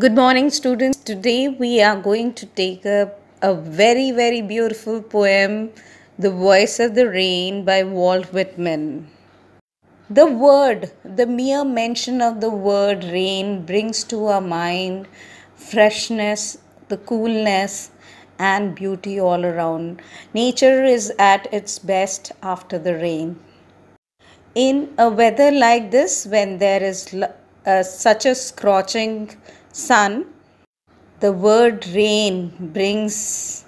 Good morning students. Today we are going to take up a very very beautiful poem The Voice of the Rain by Walt Whitman. The word, the mere mention of the word rain brings to our mind freshness, the coolness and beauty all around. Nature is at its best after the rain. In a weather like this when there is uh, such a scorching sun, the word rain brings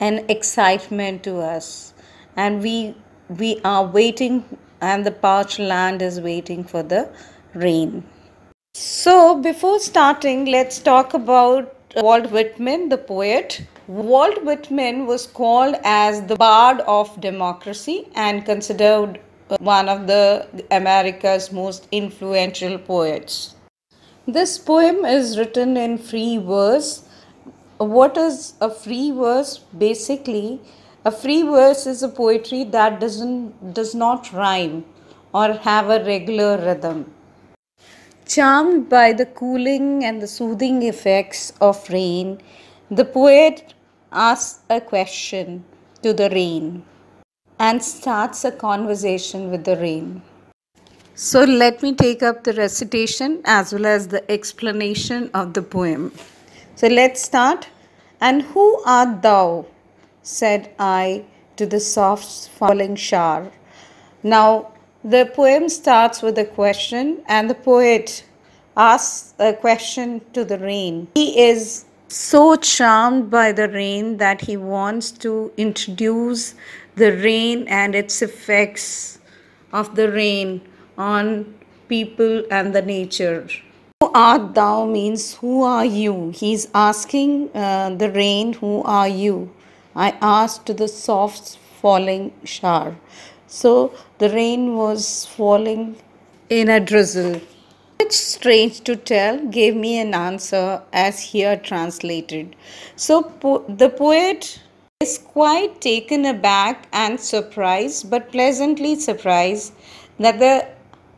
an excitement to us, and we we are waiting, and the parched land is waiting for the rain. So, before starting, let's talk about Walt Whitman, the poet. Walt Whitman was called as the bard of democracy and considered one of the America's most influential poets. This poem is written in free verse. What is a free verse? Basically, a free verse is a poetry that doesn't does not rhyme or have a regular rhythm. Charmed by the cooling and the soothing effects of rain, the poet asks a question to the rain and starts a conversation with the rain. So let me take up the recitation as well as the explanation of the poem. So let's start. And who art thou? said I to the soft falling shower. Now the poem starts with a question and the poet asks a question to the rain. He is so charmed by the rain that he wants to introduce the rain and its effects of the rain on people and the nature. Who art thou means who are you? He's asking uh, the rain, who are you? I asked the soft falling shower. So the rain was falling in a drizzle, which, strange to tell, gave me an answer as here translated. So po- the poet is quite taken aback and surprised, but pleasantly surprised that the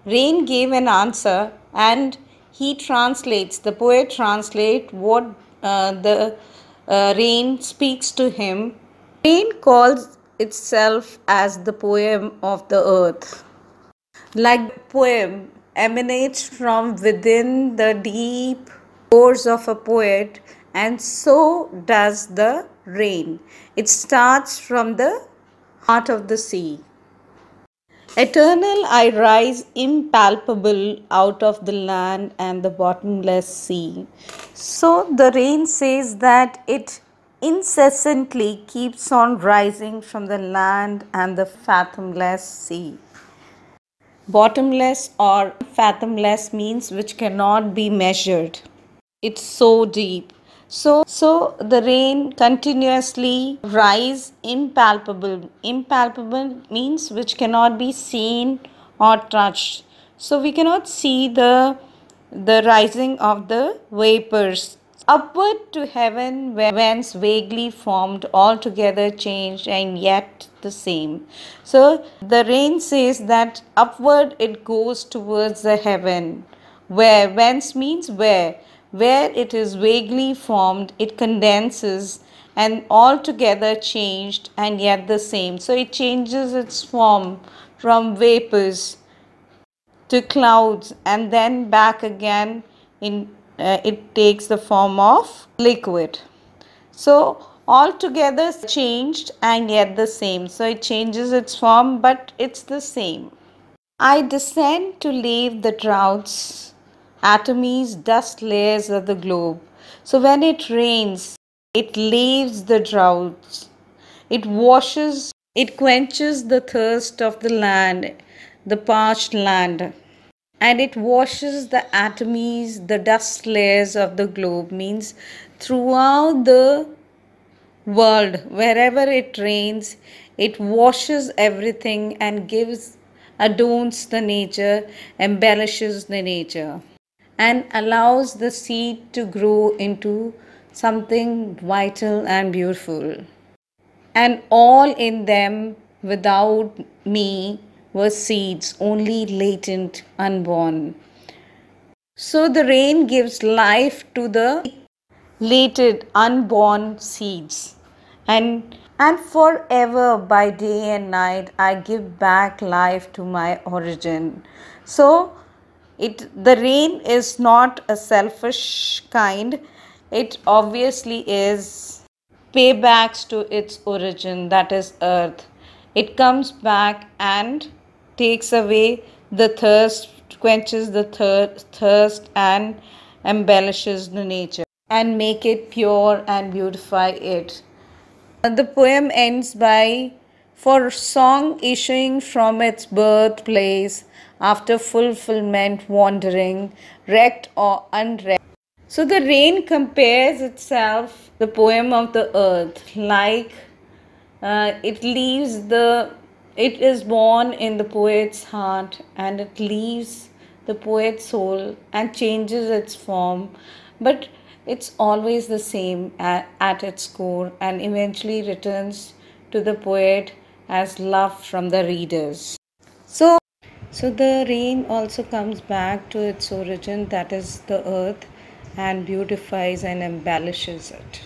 Rain gave an answer and he translates, the poet translates what uh, the uh, rain speaks to him. Rain calls itself as the poem of the earth. Like the poem emanates from within the deep pores of a poet, and so does the rain. It starts from the heart of the sea. Eternal I rise impalpable out of the land and the bottomless sea. So the rain says that it incessantly keeps on rising from the land and the fathomless sea. Bottomless or fathomless means which cannot be measured. It's so deep. So, so the rain continuously rise impalpable. Impalpable means which cannot be seen or touched. So we cannot see the the rising of the vapors upward to heaven whence vaguely formed altogether changed and yet the same so the rain says that upward it goes towards the heaven where whence means where where it is vaguely formed, it condenses and altogether changed and yet the same. So it changes its form from vapors to clouds and then back again in uh, it takes the form of liquid. So altogether changed and yet the same. So it changes its form but it's the same. I descend to leave the droughts atomies, dust layers of the globe. So when it rains, it leaves the droughts. It washes, it quenches the thirst of the land, the parched land. And it washes the atomies, the dust layers of the globe. Means throughout the world, wherever it rains, it washes everything and gives adorns the nature, embellishes the nature and allows the seed to grow into something vital and beautiful. And all in them, without me, were seeds, only latent, unborn. So the rain gives life to the latent, unborn seeds. And, and forever, by day and night, I give back life to my origin. So it the rain is not a selfish kind it obviously is paybacks to its origin that is earth it comes back and takes away the thirst quenches the thir- thirst and embellishes the nature and make it pure and beautify it the poem ends by for song issuing from its birthplace after fulfillment wandering, wrecked or unwrecked. So the rain compares itself the poem of the earth like uh, it leaves the it is born in the poet's heart and it leaves the poet's soul and changes its form but it's always the same at, at its core and eventually returns to the poet as love from the readers. So, so the rain also comes back to its origin, that is the earth, and beautifies and embellishes it.